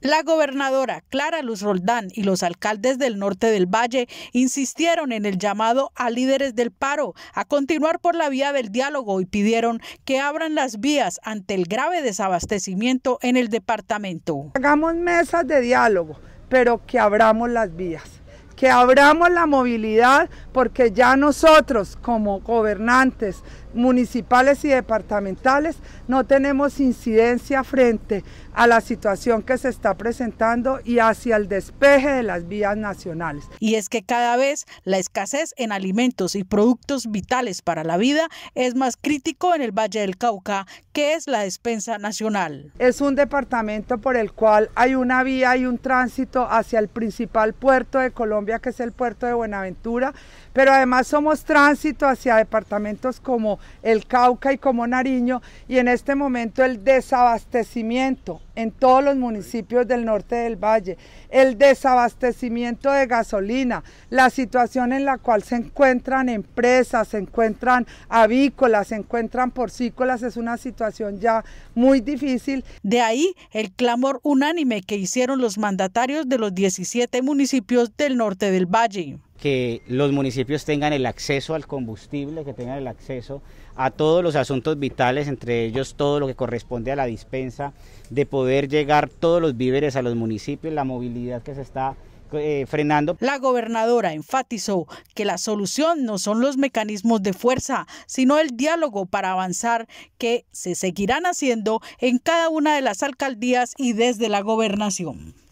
La gobernadora Clara Luz Roldán y los alcaldes del norte del valle insistieron en el llamado a líderes del paro a continuar por la vía del diálogo y pidieron que abran las vías ante el grave desabastecimiento en el departamento. Hagamos mesas de diálogo, pero que abramos las vías que abramos la movilidad porque ya nosotros como gobernantes municipales y departamentales no tenemos incidencia frente a la situación que se está presentando y hacia el despeje de las vías nacionales. Y es que cada vez la escasez en alimentos y productos vitales para la vida es más crítico en el Valle del Cauca, que es la despensa nacional. Es un departamento por el cual hay una vía y un tránsito hacia el principal puerto de Colombia que es el puerto de Buenaventura, pero además somos tránsito hacia departamentos como el Cauca y como Nariño, y en este momento el desabastecimiento en todos los municipios del norte del valle, el desabastecimiento de gasolina, la situación en la cual se encuentran empresas, se encuentran avícolas, se encuentran porcícolas, es una situación ya muy difícil. De ahí el clamor unánime que hicieron los mandatarios de los 17 municipios del norte del valle. Que los municipios tengan el acceso al combustible, que tengan el acceso a todos los asuntos vitales, entre ellos todo lo que corresponde a la dispensa, de poder llegar todos los víveres a los municipios, la movilidad que se está eh, frenando. La gobernadora enfatizó que la solución no son los mecanismos de fuerza, sino el diálogo para avanzar que se seguirán haciendo en cada una de las alcaldías y desde la gobernación.